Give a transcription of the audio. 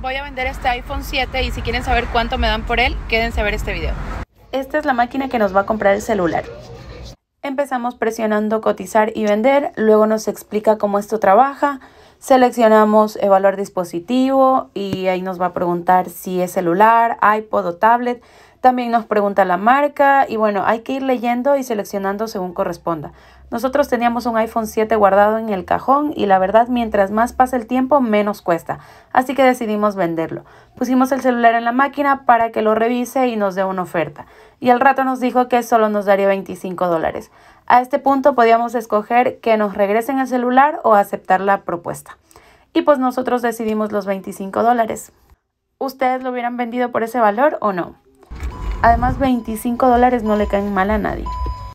voy a vender este iPhone 7 y si quieren saber cuánto me dan por él, quédense a ver este video. Esta es la máquina que nos va a comprar el celular. Empezamos presionando cotizar y vender, luego nos explica cómo esto trabaja, Seleccionamos evaluar dispositivo y ahí nos va a preguntar si es celular, iPod o tablet. También nos pregunta la marca y bueno, hay que ir leyendo y seleccionando según corresponda. Nosotros teníamos un iPhone 7 guardado en el cajón y la verdad mientras más pasa el tiempo menos cuesta, así que decidimos venderlo. Pusimos el celular en la máquina para que lo revise y nos dé una oferta. Y al rato nos dijo que solo nos daría 25 dólares. A este punto podíamos escoger que nos regresen el celular o aceptar la propuesta. Y pues nosotros decidimos los 25 dólares. ¿Ustedes lo hubieran vendido por ese valor o no? Además, 25 dólares no le caen mal a nadie.